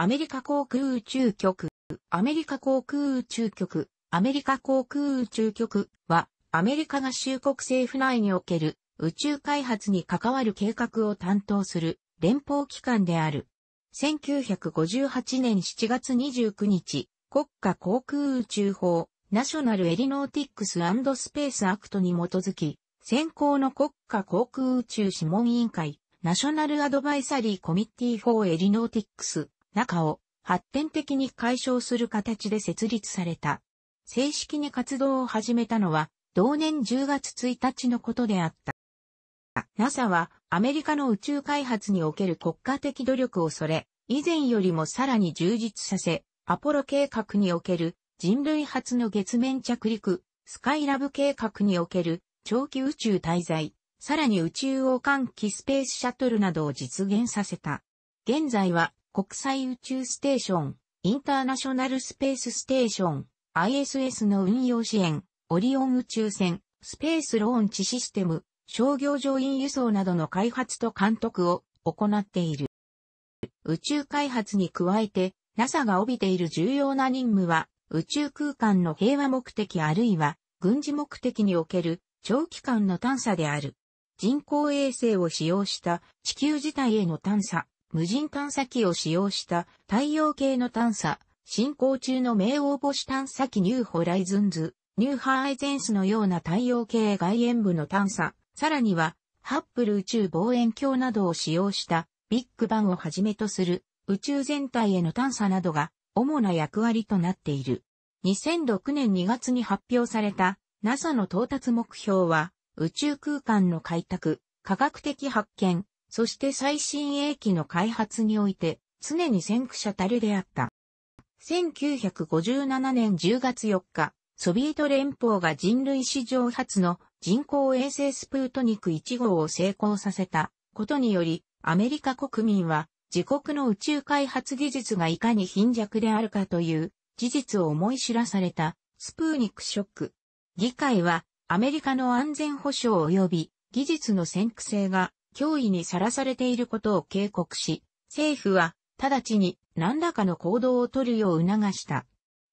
アメリカ航空宇宙局、アメリカ航空宇宙局、アメリカ航空宇宙局は、アメリカ合衆国政府内における宇宙開発に関わる計画を担当する連邦機関である。1958年7月29日、国家航空宇宙法、ナショナルエリノーティックススペースアクトに基づき、先行の国家航空宇宙諮問委員会、ナショナルアドバイサリーコミッティフォーエリノーティックス、中を発展的に解消する形で設立された。正式に活動を始めたのは同年10月1日のことであった。NASA はアメリカの宇宙開発における国家的努力をそれ、以前よりもさらに充実させ、アポロ計画における人類初の月面着陸、スカイラブ計画における長期宇宙滞在、さらに宇宙王換気スペースシャトルなどを実現させた。現在は国際宇宙ステーション、インターナショナルスペースステーション、ISS の運用支援、オリオン宇宙船、スペースローンチシステム、商業上院輸送などの開発と監督を行っている。宇宙開発に加えて、NASA が帯びている重要な任務は、宇宙空間の平和目的あるいは、軍事目的における長期間の探査である。人工衛星を使用した地球自体への探査、無人探査機を使用した太陽系の探査、進行中の冥王星探査機ニューホライズンズ、ニューハーイゼンスのような太陽系外縁部の探査、さらには、ハッブル宇宙望遠鏡などを使用したビッグバンをはじめとする宇宙全体への探査などが主な役割となっている。2006年2月に発表された NASA の到達目標は宇宙空間の開拓、科学的発見、そして最新鋭機の開発において、常に先駆者たるであった。1957年10月4日、ソビエト連邦が人類史上初の人工衛星スプートニク1号を成功させたことにより、アメリカ国民は自国の宇宙開発技術がいかに貧弱であるかという事実を思い知らされたスプーニクショック。議会はアメリカの安全保障及び技術の先駆性が脅威にさらされていることを警告し、政府は直ちに何らかの行動を取るよう促した。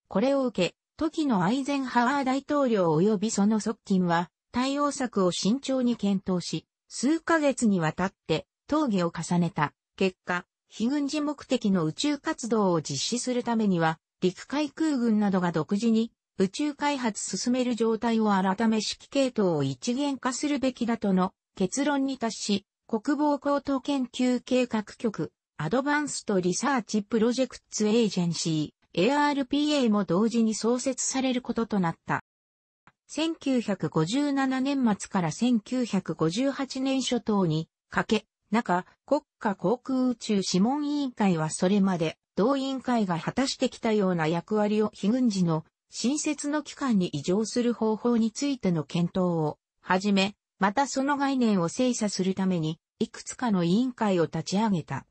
これを受け、時のアイゼンハワー大統領及びその側近は、対応策を慎重に検討し、数ヶ月にわたって討議を重ねた。結果、非軍事目的の宇宙活動を実施するためには、陸海空軍などが独自に宇宙開発進める状態を改め指揮系統を一元化するべきだとの結論に達し、国防高等研究計画局、アドバンストリサーチプロジェクツエージェンシー、ARPA も同時に創設されることとなった。1957年末から1958年初頭に、かけ、中、国家航空宇宙諮問委員会はそれまで、同委員会が果たしてきたような役割を非軍事の新設の機関に移譲する方法についての検討を、はじめ、またその概念を精査するために、いくつかの委員会を立ち上げた。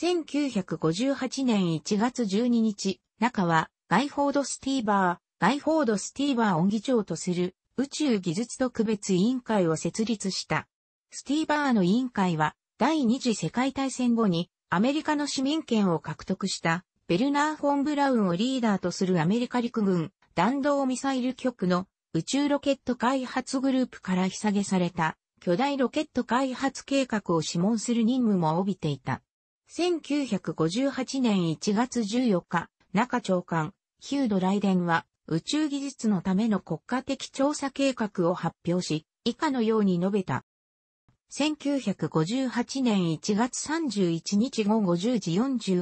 1958年1月12日、中は、ガイフォード・スティーバー、ガイフォード・スティーバーを議長とする宇宙技術特別委員会を設立した。スティーバーの委員会は、第二次世界大戦後にアメリカの市民権を獲得したベルナー・フォン・ブラウンをリーダーとするアメリカ陸軍弾道ミサイル局の宇宙ロケット開発グループから引下げされた巨大ロケット開発計画を諮問する任務も帯びていた。1958年1月14日、中長官、ヒュード・ライデンは宇宙技術のための国家的調査計画を発表し、以下のように述べた。1958年1月31日午後10時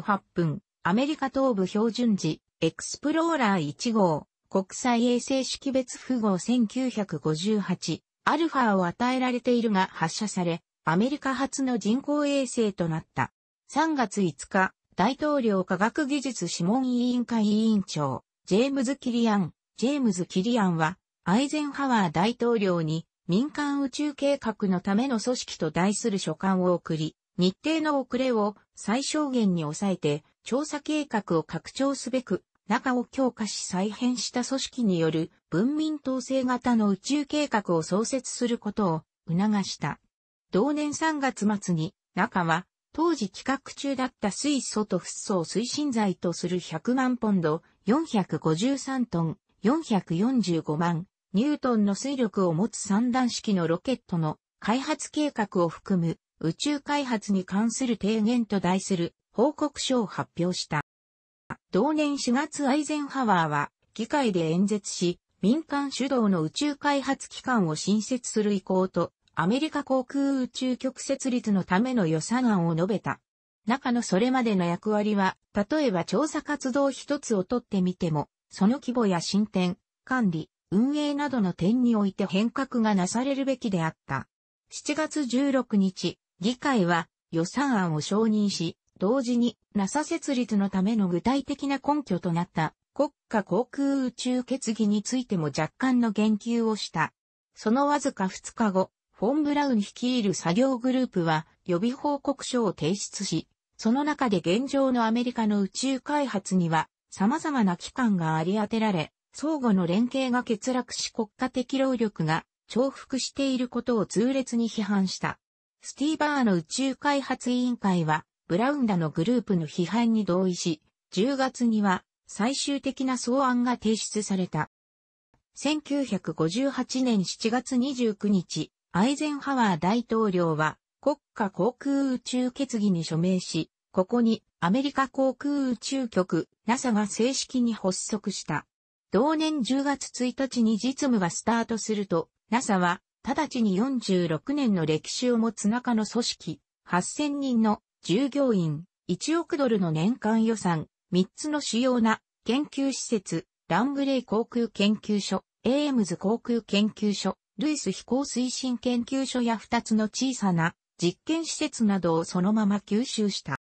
48分、アメリカ東部標準時、エクスプローラー1号、国際衛星識別符号1958、アルファを与えられているが発射され、アメリカ初の人工衛星となった。3月5日、大統領科学技術諮問委員会委員長、ジェームズ・キリアン、ジェームズ・キリアンは、アイゼンハワー大統領に民間宇宙計画のための組織と題する書簡を送り、日程の遅れを最小限に抑えて調査計画を拡張すべく中を強化し再編した組織による文民統制型の宇宙計画を創設することを促した。同年3月末に中は当時企画中だった水素とフッ素を推進剤とする100万ポンド、453トン、445万、ニュートンの水力を持つ三段式のロケットの開発計画を含む宇宙開発に関する提言と題する報告書を発表した。同年4月アイゼンハワーは議会で演説し、民間主導の宇宙開発機関を新設する意向と、アメリカ航空宇宙局設立のための予算案を述べた。中のそれまでの役割は、例えば調査活動一つをとってみても、その規模や進展、管理、運営などの点において変革がなされるべきであった。7月16日、議会は予算案を承認し、同時に NASA 設立のための具体的な根拠となった国家航空宇宙決議についても若干の言及をした。そのわずか2日後、フォン・ブラウン率いる作業グループは予備報告書を提出し、その中で現状のアメリカの宇宙開発には様々な機関があり当てられ、相互の連携が欠落し国家的労力が重複していることを痛烈に批判した。スティーバーの宇宙開発委員会はブラウンらのグループの批判に同意し、10月には最終的な草案が提出された。1958年7月29日、アイゼンハワー大統領は国家航空宇宙決議に署名し、ここにアメリカ航空宇宙局 NASA が正式に発足した。同年10月1日に実務がスタートすると、NASA は直ちに46年の歴史を持つ中の組織、8000人の従業員、1億ドルの年間予算、3つの主要な研究施設、ラングレイ航空研究所、エームズ航空研究所、ルイス飛行推進研究所や2つの小さな実験施設などをそのまま吸収した。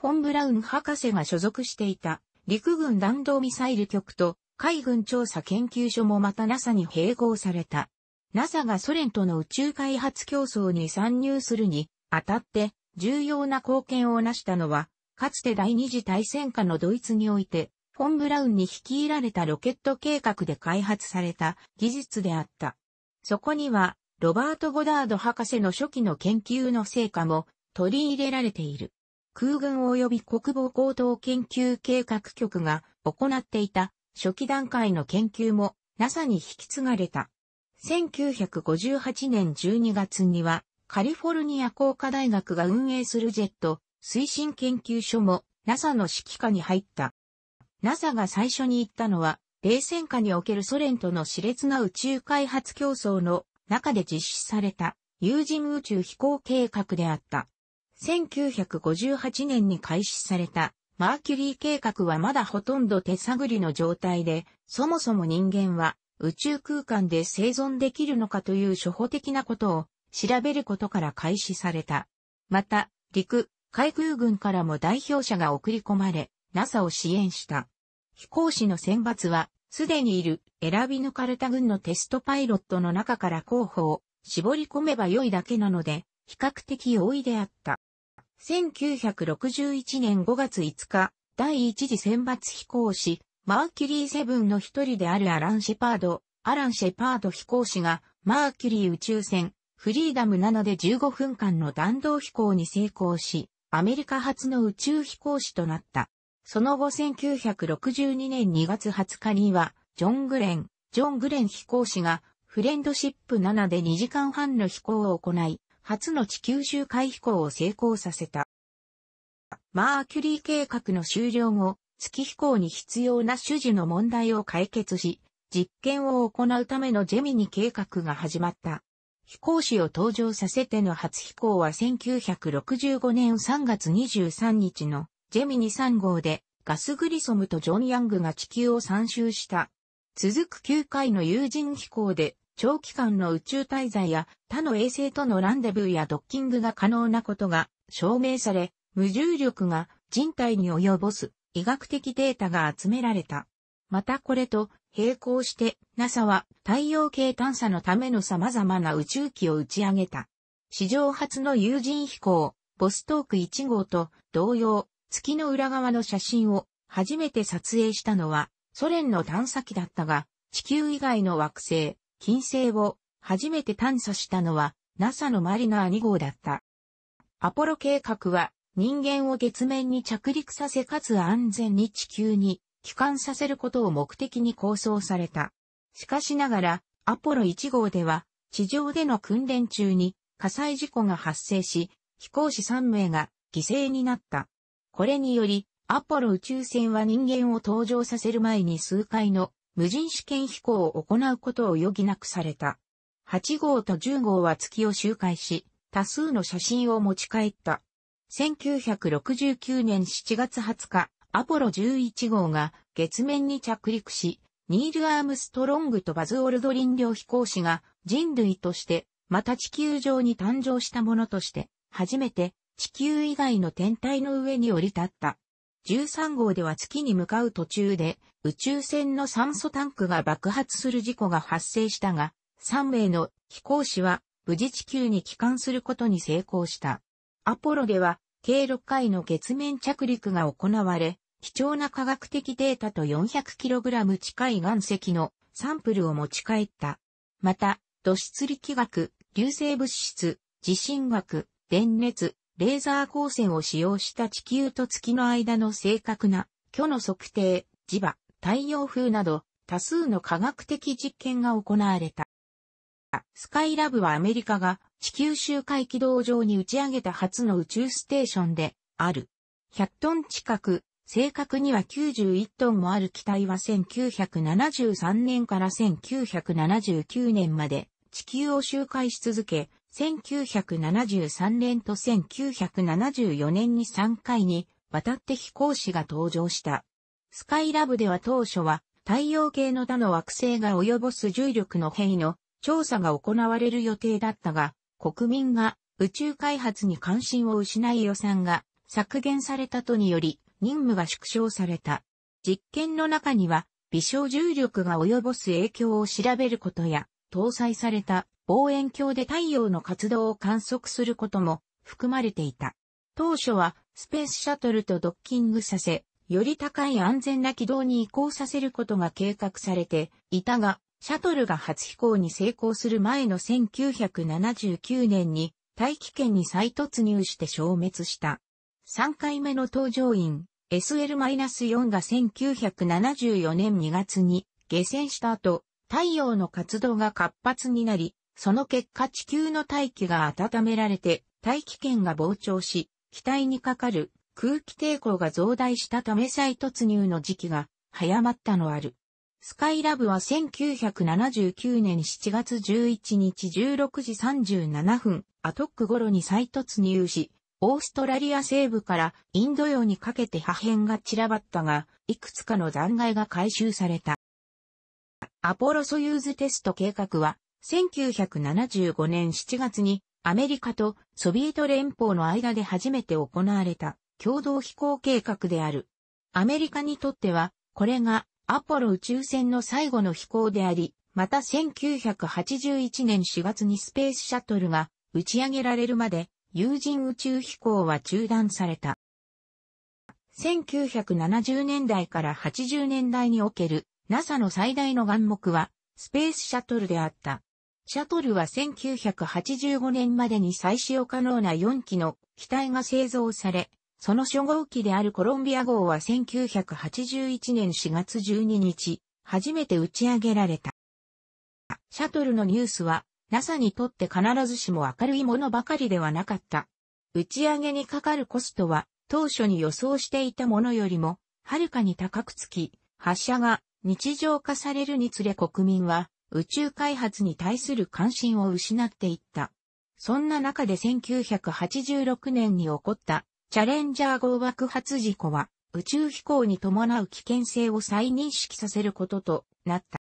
フォン・ブラウン博士が所属していた陸軍弾道ミサイル局と海軍調査研究所もまた NASA に併合された。NASA がソ連との宇宙開発競争に参入するにあたって重要な貢献を成したのは、かつて第二次大戦下のドイツにおいて、フォン・ブラウンに率いられたロケット計画で開発された技術であった。そこには、ロバート・ゴダード博士の初期の研究の成果も取り入れられている。空軍及び国防高等研究計画局が行っていた初期段階の研究も NASA に引き継がれた。1958年12月にはカリフォルニア工科大学が運営するジェット推進研究所も NASA の指揮下に入った。NASA が最初に言ったのは、冷戦下におけるソ連との熾烈な宇宙開発競争の中で実施された有人宇宙飛行計画であった。1958年に開始されたマーキュリー計画はまだほとんど手探りの状態で、そもそも人間は宇宙空間で生存できるのかという初歩的なことを調べることから開始された。また、陸、海空軍からも代表者が送り込まれ、NASA を支援した。飛行士の選抜は、すでにいる選び抜かれた軍のテストパイロットの中から候補を絞り込めば良いだけなので、比較的容易であった。1961年5月5日、第一次選抜飛行士、マーキュリーセブンの一人であるアラン・シェパード、アラン・シェパード飛行士が、マーキュリー宇宙船、フリーダム7で15分間の弾道飛行に成功し、アメリカ初の宇宙飛行士となった。その後1962年2月20日には、ジョン・グレン、ジョン・グレン飛行士が、フレンドシップ7で2時間半の飛行を行い、初の地球周回飛行を成功させた。マーキュリー計画の終了後、月飛行に必要な種子の問題を解決し、実験を行うためのジェミニ計画が始まった。飛行士を登場させての初飛行は1965年3月23日のジェミニ3号でガスグリソムとジョン・ヤングが地球を参集した。続く9回の有人飛行で長期間の宇宙滞在や他の衛星とのランデブーやドッキングが可能なことが証明され、無重力が人体に及ぼす医学的データが集められた。またこれと並行して NASA は太陽系探査のための様々な宇宙機を打ち上げた。史上初の有人飛行、ボストーク1号と同様、月の裏側の写真を初めて撮影したのはソ連の探査機だったが、地球以外の惑星、金星を初めて探査したのは NASA のマリナー2号だった。アポロ計画は人間を月面に着陸させかつ安全に地球に帰還させることを目的に構想された。しかしながら、アポロ1号では、地上での訓練中に火災事故が発生し、飛行士3名が犠牲になった。これにより、アポロ宇宙船は人間を登場させる前に数回の無人試験飛行を行うことを余儀なくされた。8号と10号は月を周回し、多数の写真を持ち帰った。1969年7月20日、アポロ11号が月面に着陸し、ニール・アームストロングとバズ・オルドリン両飛行士が人類として、また地球上に誕生したものとして、初めて地球以外の天体の上に降り立った。13号では月に向かう途中で宇宙船の酸素タンクが爆発する事故が発生したが、3名の飛行士は無事地球に帰還することに成功した。アポロでは計6回の月面着陸が行われ、貴重な科学的データと 400kg 近い岩石のサンプルを持ち帰った。また、土質力学、流星物質、地震学、電熱、レーザー光線を使用した地球と月の間の正確な虚の測定、磁場、太陽風など多数の科学的実験が行われた。スカイラブはアメリカが地球周回軌道上に打ち上げた初の宇宙ステーションである。100トン近く正確には91トンもある機体は1973年から1979年まで地球を周回し続け、1973年と1974年に3回に渡って飛行士が登場した。スカイラブでは当初は太陽系の他の惑星が及ぼす重力の変異の調査が行われる予定だったが、国民が宇宙開発に関心を失い予算が削減されたとにより、任務が縮小された。実験の中には、微小重力が及ぼす影響を調べることや、搭載された望遠鏡で太陽の活動を観測することも含まれていた。当初はスペースシャトルとドッキングさせ、より高い安全な軌道に移行させることが計画されていたが、シャトルが初飛行に成功する前の1979年に大気圏に再突入して消滅した。3回目の搭乗員、SL-4 が1974年2月に下船した後、太陽の活動が活発になり、その結果地球の大気が温められて、大気圏が膨張し、機体にかかる空気抵抗が増大したため再突入の時期が早まったのある。スカイラブは1979年7月11日16時37分、アトック頃に再突入し、オーストラリア西部からインド洋にかけて破片が散らばったが、いくつかの残骸が回収された。アポロソユーズテスト計画は、1975年7月にアメリカとソビエト連邦の間で初めて行われた共同飛行計画である。アメリカにとっては、これがアポロ宇宙船の最後の飛行であり、また1981年4月にスペースシャトルが打ち上げられるまで有人宇宙飛行は中断された。1970年代から80年代における NASA の最大の眼目はスペースシャトルであった。シャトルは1985年までに再使用可能な4機の機体が製造され、その初号機であるコロンビア号は1981年4月12日、初めて打ち上げられた。シャトルのニュースは NASA にとって必ずしも明るいものばかりではなかった。打ち上げにかかるコストは当初に予想していたものよりもはるかに高くつき、発射が日常化されるにつれ国民は宇宙開発に対する関心を失っていった。そんな中で1986年に起こったチャレンジャー号爆発事故は宇宙飛行に伴う危険性を再認識させることとなった。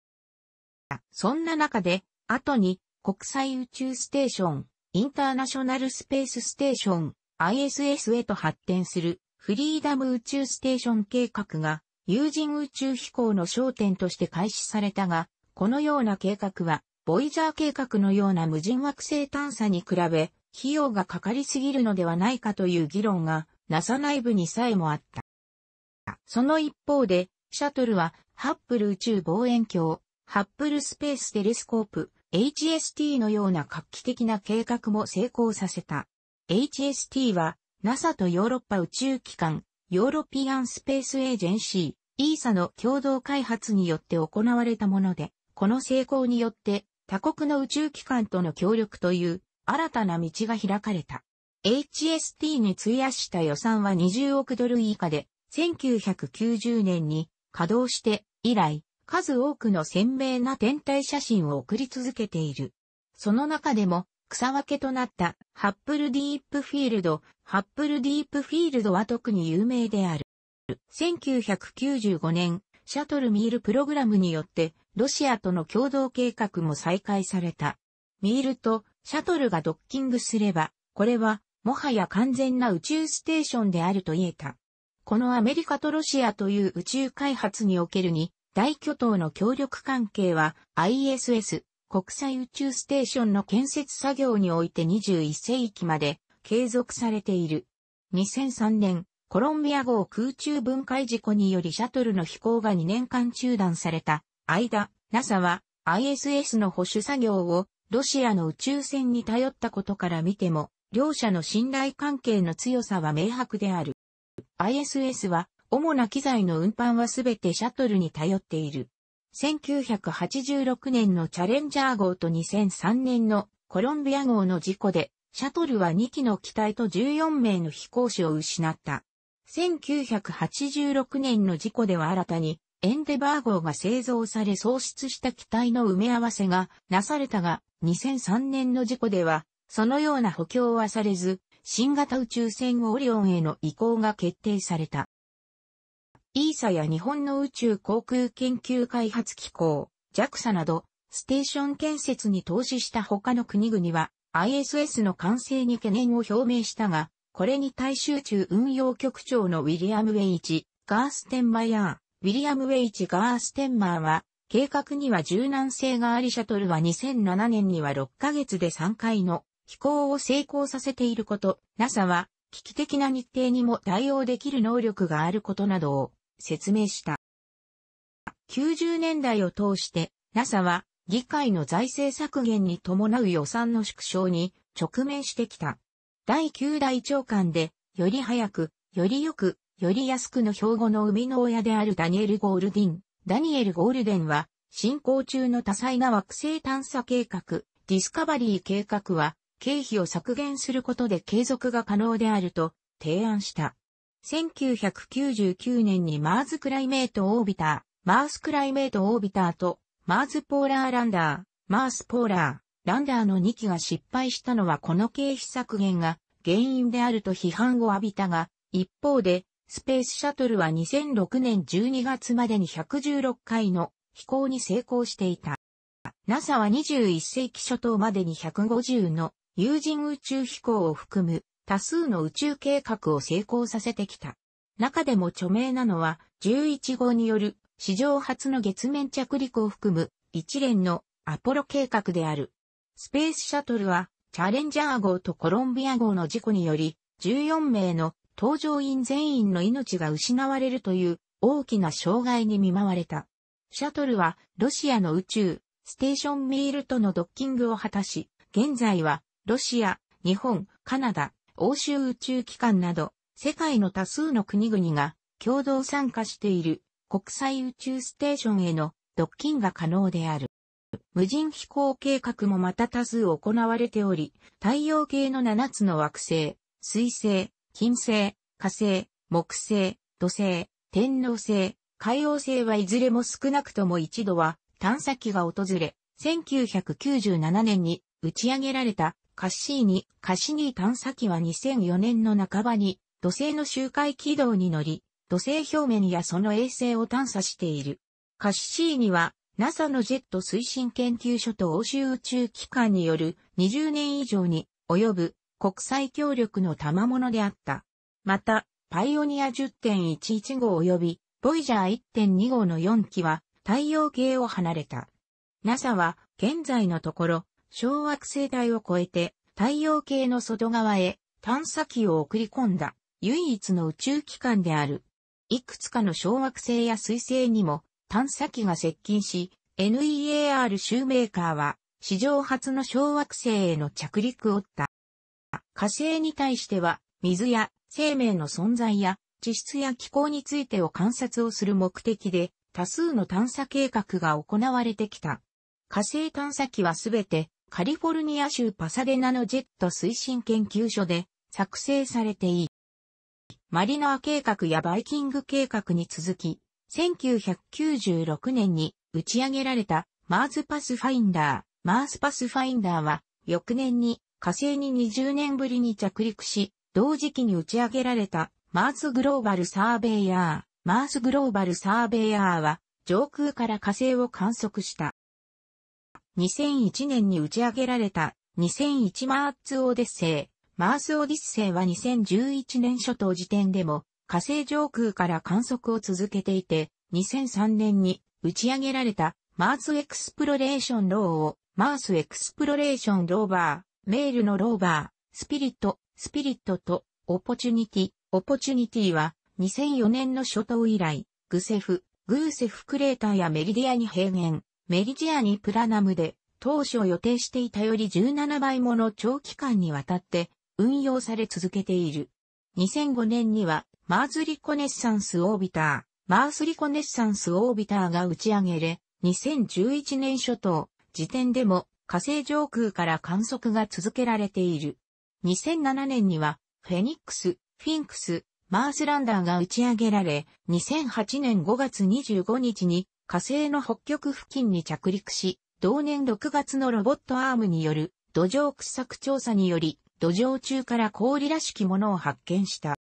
そんな中で後に国際宇宙ステーション、インターナショナルスペースステーション、ISS へと発展するフリーダム宇宙ステーション計画が有人宇宙飛行の焦点として開始されたが、このような計画は、ボイジャー計画のような無人惑星探査に比べ、費用がかかりすぎるのではないかという議論が、NASA 内部にさえもあった。その一方で、シャトルは、ハッブル宇宙望遠鏡、ハッブルスペーステレスコープ、HST のような画期的な計画も成功させた。HST は NASA とヨーロッパ宇宙機関、ヨーロピアンスペースエージェンシー、ESA の共同開発によって行われたもので、この成功によって他国の宇宙機関との協力という新たな道が開かれた。HST に費やした予算は20億ドル以下で、1990年に稼働して以来、数多くの鮮明な天体写真を送り続けている。その中でも、草分けとなったハップルディープフィールド、ハップルディープフィールドは特に有名である。1995年、シャトルミールプログラムによって、ロシアとの共同計画も再開された。ミールとシャトルがドッキングすれば、これは、もはや完全な宇宙ステーションであると言えた。このアメリカとロシアという宇宙開発におけるに、大巨頭の協力関係は ISS 国際宇宙ステーションの建設作業において21世紀まで継続されている。2003年、コロンビア号空中分解事故によりシャトルの飛行が2年間中断された間、NASA は ISS の保守作業をロシアの宇宙船に頼ったことから見ても、両者の信頼関係の強さは明白である。ISS は主な機材の運搬はすべてシャトルに頼っている。1986年のチャレンジャー号と2003年のコロンビア号の事故で、シャトルは2機の機体と14名の飛行士を失った。1986年の事故では新たに、エンデバー号が製造され喪失した機体の埋め合わせがなされたが、2003年の事故では、そのような補強はされず、新型宇宙船オリオンへの移行が決定された。イーサや日本の宇宙航空研究開発機構、JAXA など、ステーション建設に投資した他の国々は、ISS の完成に懸念を表明したが、これに対集中運用局長のウィリアム・ウェイチ、ガーステンマヤー、ウィリアム・ウェイチ・ガーステンマーは、計画には柔軟性がありシャトルは2007年には6ヶ月で3回の飛行を成功させていること、NASA は危機的な日程にも対応できる能力があることなどを説明した。90年代を通して NASA は議会の財政削減に伴う予算の縮小に直面してきた。第9代長官で、より早く、よりよく、より安くの標語の生みの親であるダニエル・ゴールディン。ダニエル・ゴールデンは、進行中の多彩な惑星探査計画、ディスカバリー計画は、経費を削減することで継続が可能であると提案した。1999年にマーズクライメートオービター、マースクライメートオービターと、マーズポーラーランダー、マースポーラー、ランダーの2機が失敗したのはこの経費削減が原因であると批判を浴びたが、一方で、スペースシャトルは2006年12月までに116回の飛行に成功していた。NASA は21世紀初頭までに150の有人宇宙飛行を含む多数の宇宙計画を成功させてきた。中でも著名なのは、11号による史上初の月面着陸を含む一連のアポロ計画である。スペースシャトルはチャレンジャー号とコロンビア号の事故により14名の搭乗員全員の命が失われるという大きな障害に見舞われた。シャトルはロシアの宇宙ステーションミールとのドッキングを果たし、現在はロシア、日本、カナダ、欧州宇宙機関など、世界の多数の国々が共同参加している国際宇宙ステーションへのドッキンが可能である。無人飛行計画もまた多数行われており、太陽系の7つの惑星、水星、金星、火星、木星、土星、天皇星、海洋星はいずれも少なくとも一度は探査機が訪れ、1997年に打ち上げられたカッシーニ、カシニー探査機は2004年の半ばに土星の周回軌道に乗り、土星表面やその衛星を探査している。カッシーニは NASA のジェット推進研究所と欧州宇宙機関による20年以上に及ぶ国際協力の賜物であった。また、パイオニア10.11号及び、ボイジャー1.2号の4機は太陽系を離れた。NASA は現在のところ小惑星帯を越えて太陽系の外側へ探査機を送り込んだ唯一の宇宙機関である。いくつかの小惑星や彗星にも探査機が接近し、NEAR シューメーカーは史上初の小惑星への着陸を追った。火星に対しては水や生命の存在や地質や気候についてを観察をする目的で多数の探査計画が行われてきた。火星探査機はすべてカリフォルニア州パサデナのジェット推進研究所で作成されていい。マリナー計画やバイキング計画に続き、1996年に打ち上げられたマーズパスファインダー。マースパスファインダーは翌年に火星に20年ぶりに着陸し、同時期に打ち上げられたマースグローバルサーベイヤー。マースグローバルサーベイヤーは上空から火星を観測した。2001年に打ち上げられた2001マーツオデッセイ。マースオディッセイは2011年初頭時点でも火星上空から観測を続けていて、2003年に打ち上げられたマースエクスプロレーションローをマースエクスプロレーションローバー、メールのローバー、スピリット、スピリットとオポチュニティ、オポチュニティは2004年の初頭以来、グセフ、グーセフクレーターやメリディアに平原、メリジアニプラナムで当初予定していたより17倍もの長期間にわたって運用され続けている。2005年にはマーズリコネッサンスオービター、マースリコネッサンスオービターが打ち上げれ、2011年初頭時点でも火星上空から観測が続けられている。2007年にはフェニックス、フィンクス、マースランダーが打ち上げられ、2008年5月25日に火星の北極付近に着陸し、同年6月のロボットアームによる土壌掘削調査により、土壌中から氷らしきものを発見した。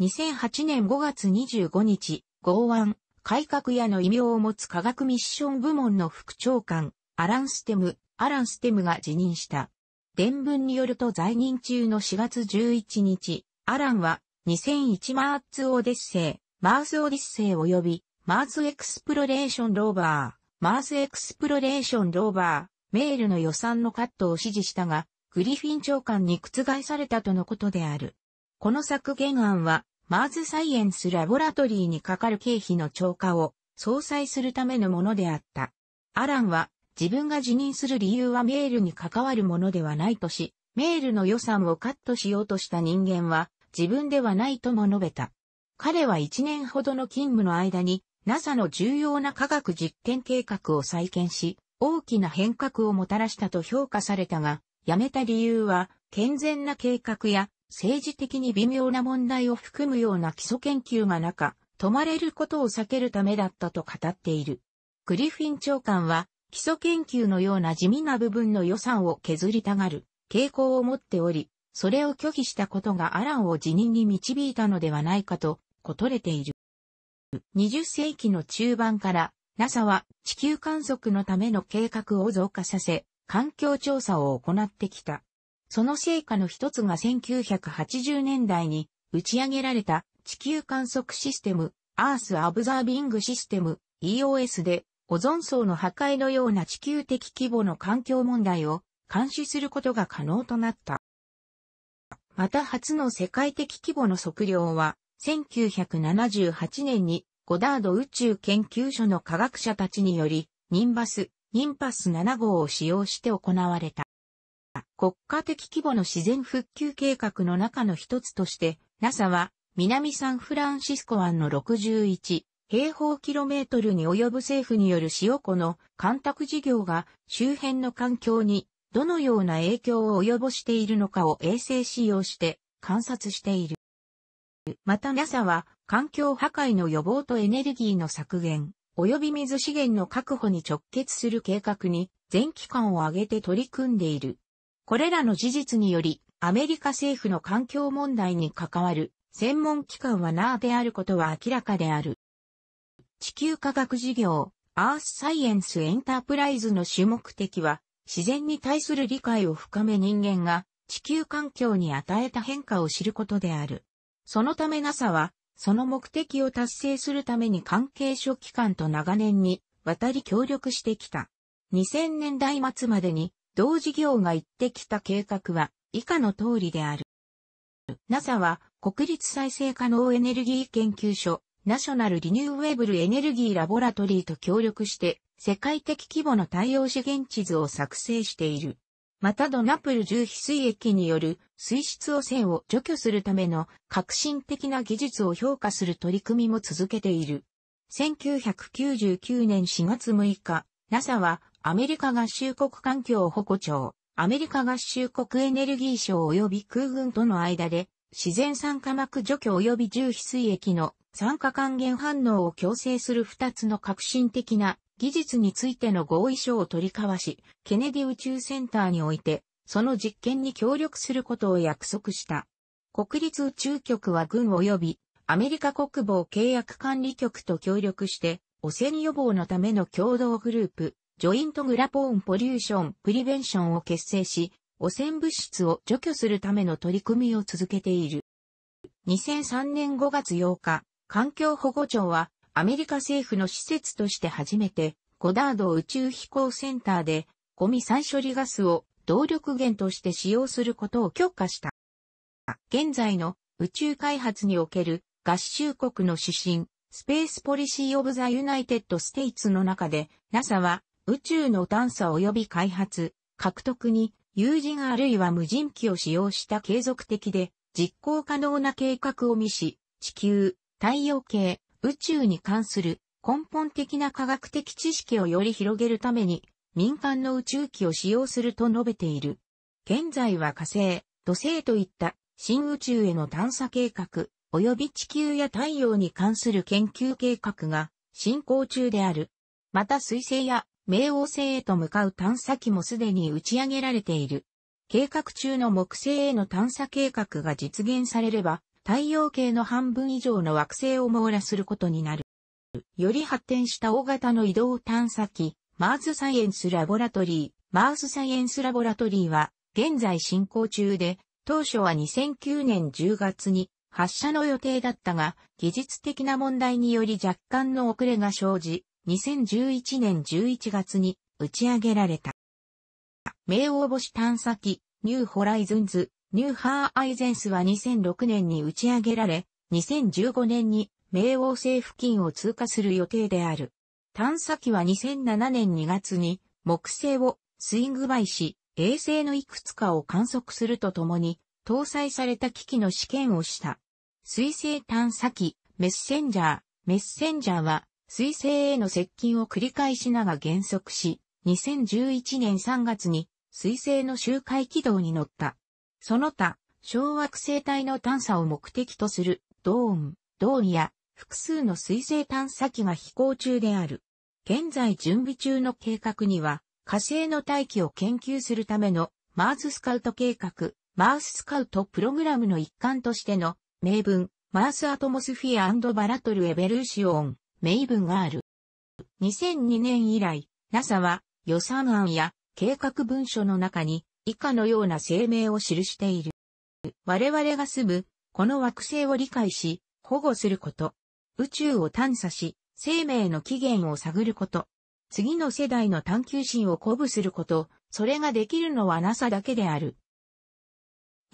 2008年5月25日、剛腕、改革屋の異名を持つ科学ミッション部門の副長官、アラン・ステム、アラン・ステムが辞任した。伝聞によると在任中の4月11日、アランは2001マーツ・オデッセイ、マース・オデッセイ及びマーズエクスプロレーションローバー、マーズエクスプロレーションローバー、メールの予算のカットを指示したが、グリフィン長官に覆されたとのことである。この削減案は、マーズサイエンスラボラトリーにかかる経費の超過を相殺するためのものであった。アランは、自分が辞任する理由はメールに関わるものではないとし、メールの予算をカットしようとした人間は、自分ではないとも述べた。彼は1年ほどの勤務の間に、NASA の重要な科学実験計画を再建し、大きな変革をもたらしたと評価されたが、辞めた理由は、健全な計画や政治的に微妙な問題を含むような基礎研究がなか、止まれることを避けるためだったと語っている。グリフィン長官は、基礎研究のような地味な部分の予算を削りたがる傾向を持っており、それを拒否したことがアランを辞任に導いたのではないかと、ことれている。20世紀の中盤から NASA は地球観測のための計画を増加させ、環境調査を行ってきた。その成果の一つが1980年代に打ち上げられた地球観測システム、アース・アブザービング・システム、EOS で、オゾン層の破壊のような地球的規模の環境問題を監視することが可能となった。また初の世界的規模の測量は、1978年にゴダード宇宙研究所の科学者たちにより、ニンバス、ニンパス7号を使用して行われた。国家的規模の自然復旧計画の中の一つとして、NASA は南サンフランシスコ湾の61平方キロメートルに及ぶ政府による塩湖の干拓事業が周辺の環境にどのような影響を及ぼしているのかを衛星使用して観察している。また NASA は環境破壊の予防とエネルギーの削減、及び水資源の確保に直結する計画に全期間を挙げて取り組んでいる。これらの事実により、アメリカ政府の環境問題に関わる専門機関は n a であることは明らかである。地球科学事業、アースサイエンスエンタープライズの主目的は、自然に対する理解を深め人間が地球環境に与えた変化を知ることである。そのため NASA は、その目的を達成するために関係諸機関と長年に渡り協力してきた。2000年代末までに、同事業が行ってきた計画は、以下の通りである。NASA は、国立再生可能エネルギー研究所、ナショナルリニューエブルエネルギーラボラトリーと協力して、世界的規模の太陽資源地図を作成している。またドナプル重皮水液による水質汚染を除去するための革新的な技術を評価する取り組みも続けている。1999年4月6日、NASA はアメリカ合衆国環境保護庁、アメリカ合衆国エネルギー省及び空軍との間で自然酸化膜除去及び重皮水液の酸化還元反応を強制する2つの革新的な技術についての合意書を取り交わし、ケネディ宇宙センターにおいて、その実験に協力することを約束した。国立宇宙局は軍及び、アメリカ国防契約管理局と協力して、汚染予防のための共同グループ、ジョイントグラポーンポリューションプリベンションを結成し、汚染物質を除去するための取り組みを続けている。2003年5月8日、環境保護庁はアメリカ政府の施設として初めて、ゴダード宇宙飛行センターで、ゴミ再処理ガスを動力源として使用することを許可した。現在の宇宙開発における合衆国の指針、スペースポリシーオブザユナイテッドステイツの中で、NASA は宇宙の探査及び開発、獲得に有人あるいは無人機を使用した継続的で実行可能な計画を見し、地球、太陽系、宇宙に関する根本的な科学的知識をより広げるために民間の宇宙機を使用すると述べている。現在は火星、土星といった新宇宙への探査計画、及び地球や太陽に関する研究計画が進行中である。また水星や冥王星へと向かう探査機もすでに打ち上げられている。計画中の木星への探査計画が実現されれば、太陽系の半分以上の惑星を網羅することになる。より発展した大型の移動探査機、マーズサイエンスラボラトリー、マーズサイエンスラボラトリーは、現在進行中で、当初は2009年10月に発射の予定だったが、技術的な問題により若干の遅れが生じ、2011年11月に打ち上げられた。名王星探査機、ニューホライズンズニューハーアイゼンスは2006年に打ち上げられ、2015年に冥王星付近を通過する予定である。探査機は2007年2月に木星をスイングバイし、衛星のいくつかを観測するとともに、搭載された機器の試験をした。水星探査機、メッセンジャー、メッセンジャーは、水星への接近を繰り返しなが減速し、2011年3月に水星の周回軌道に乗った。その他、小惑星帯の探査を目的とする、ドーン、ドーンや、複数の水星探査機が飛行中である。現在準備中の計画には、火星の大気を研究するための、マーススカウト計画、マーススカウトプログラムの一環としての、名分、マースアトモスフィアバラトルエベルーシオン、名分がある。2002年以来、NASA は予算案や計画文書の中に以下のような声明を記している。我々が住む、この惑星を理解し、保護すること。宇宙を探査し、生命の起源を探ること。次の世代の探求心を鼓舞すること、それができるのは NASA だけである。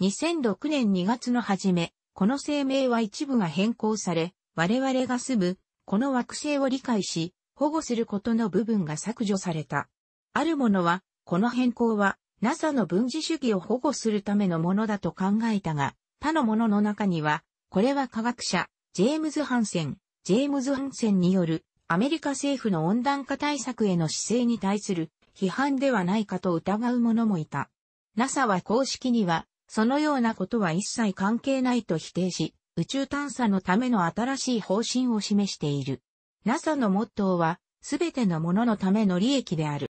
2006年2月の初め、この声明は一部が変更され、我々が住む、この惑星を理解し、保護することの部分が削除された。あるものは、この変更は、NASA の分治主義を保護するためのものだと考えたが、他のものの中には、これは科学者、ジェームズ・ハンセン、ジェームズ・ハンセンによるアメリカ政府の温暖化対策への姿勢に対する批判ではないかと疑う者もいた。NASA は公式には、そのようなことは一切関係ないと否定し、宇宙探査のための新しい方針を示している。NASA のモットーは、すべてのもののための利益である。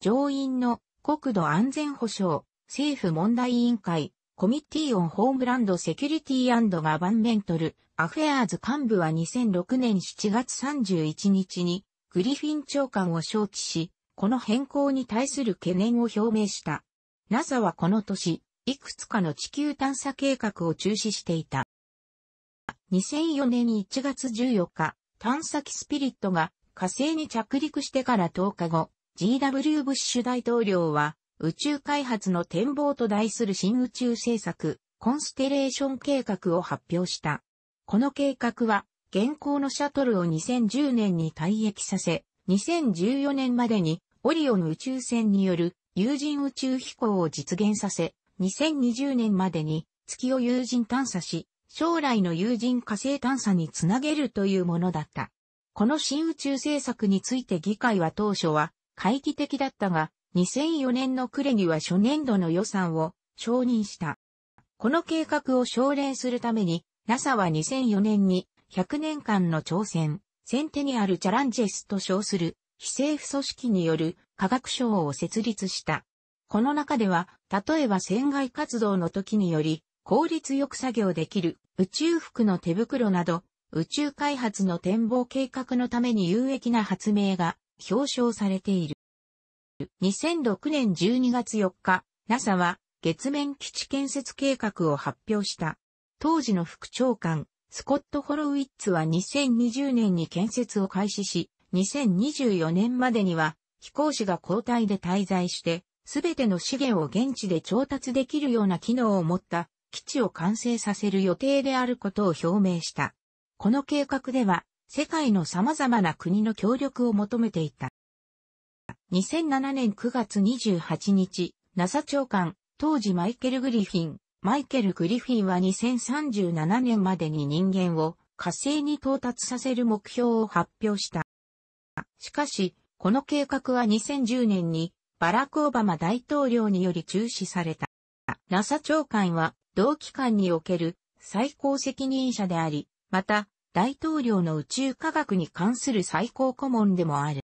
上院の国土安全保障、政府問題委員会、コミッティオンホームランドセキュリティガバンメントル、アフェアーズ幹部は2006年7月31日に、グリフィン長官を招致し、この変更に対する懸念を表明した。NASA はこの年、いくつかの地球探査計画を中止していた。2004年1月14日、探査機スピリットが火星に着陸してから10日後、GW ブッシュ大統領は、宇宙開発の展望と題する新宇宙政策、コンステレーション計画を発表した。この計画は、現行のシャトルを2010年に退役させ、2014年までにオリオン宇宙船による有人宇宙飛行を実現させ、2020年までに月を有人探査し、将来の有人火星探査につなげるというものだった。この新宇宙政策について議会は当初は会議的だったが、2004年の暮れには初年度の予算を承認した。この計画を奨励するために、NASA は2004年に100年間の挑戦、センテニアルチャランジェスと称する非政府組織による科学省を設立した。この中では、例えば船外活動の時により、効率よく作業できる宇宙服の手袋など、宇宙開発の展望計画のために有益な発明が表彰されている。2006年12月4日、NASA は月面基地建設計画を発表した。当時の副長官、スコット・ホロウィッツは2020年に建設を開始し、2024年までには飛行士が交代で滞在して、すべての資源を現地で調達できるような機能を持った基地を完成させる予定であることを表明した。この計画では、世界の様々な国の協力を求めていた。2007年9月28日、NASA 長官、当時マイケル・グリフィン。マイケル・グリフィンは2037年までに人間を火星に到達させる目標を発表した。しかし、この計画は2010年にバラク・オバマ大統領により中止された。NASA 長官は同機関における最高責任者であり、また大統領の宇宙科学に関する最高顧問でもある。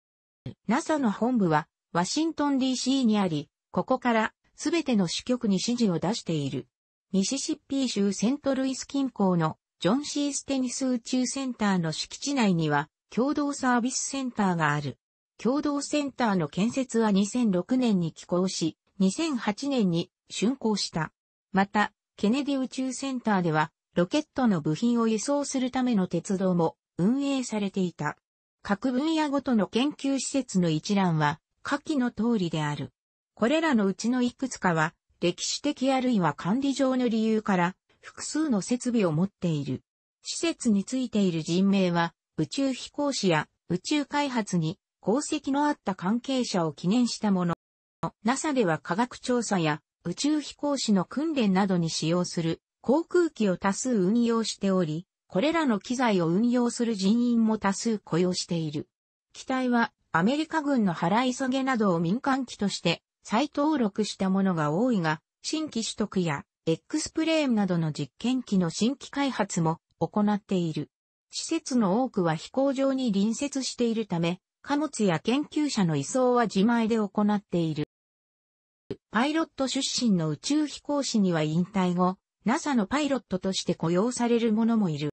NASA の本部はワシントン DC にあり、ここからすべての支局に指示を出している。ミシシッピ州セントルイス近郊のジョン・シー・ステニス宇宙センターの敷地内には共同サービスセンターがある。共同センターの建設は2006年に寄港し、2008年に竣工した。また、ケネディ宇宙センターではロケットの部品を輸送するための鉄道も運営されていた。各分野ごとの研究施設の一覧は下記の通りである。これらのうちのいくつかは歴史的あるいは管理上の理由から複数の設備を持っている。施設についている人名は宇宙飛行士や宇宙開発に功績のあった関係者を記念したもの。NASA では科学調査や宇宙飛行士の訓練などに使用する航空機を多数運用しており、これらの機材を運用する人員も多数雇用している。機体はアメリカ軍の払い下げなどを民間機として再登録したものが多いが、新規取得や X プレーンなどの実験機の新規開発も行っている。施設の多くは飛行場に隣接しているため、貨物や研究者の移送は自前で行っている。パイロット出身の宇宙飛行士には引退後、NASA のパイロットとして雇用される者もいる。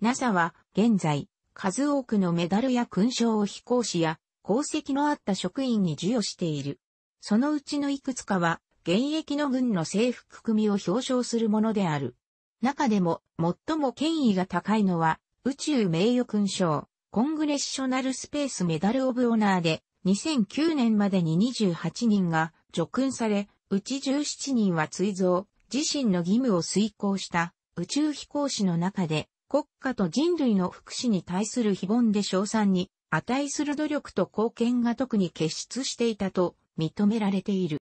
NASA は現在、数多くのメダルや勲章を飛行士や功績のあった職員に授与している。そのうちのいくつかは、現役の軍の制服組を表彰するものである。中でも、最も権威が高いのは、宇宙名誉勲章、コングレッショナルスペースメダルオブオナーで、2009年までに28人が叙勲され、うち17人は追贈、自身の義務を遂行した宇宙飛行士の中で国家と人類の福祉に対する非凡で賞賛に値する努力と貢献が特に傑出していたと認められている。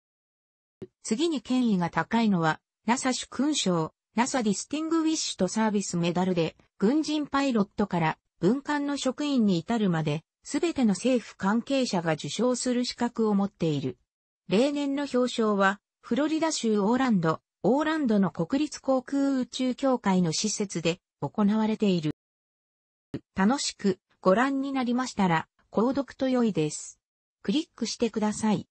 次に権威が高いのは NASA 主勲章、NASA ディスティングウィッシュとサービスメダルで軍人パイロットから文官の職員に至るまで全ての政府関係者が受賞する資格を持っている。例年の表彰はフロリダ州オーランド、オーランドの国立航空宇宙協会の施設で行われている。楽しくご覧になりましたら、購読と良いです。クリックしてください。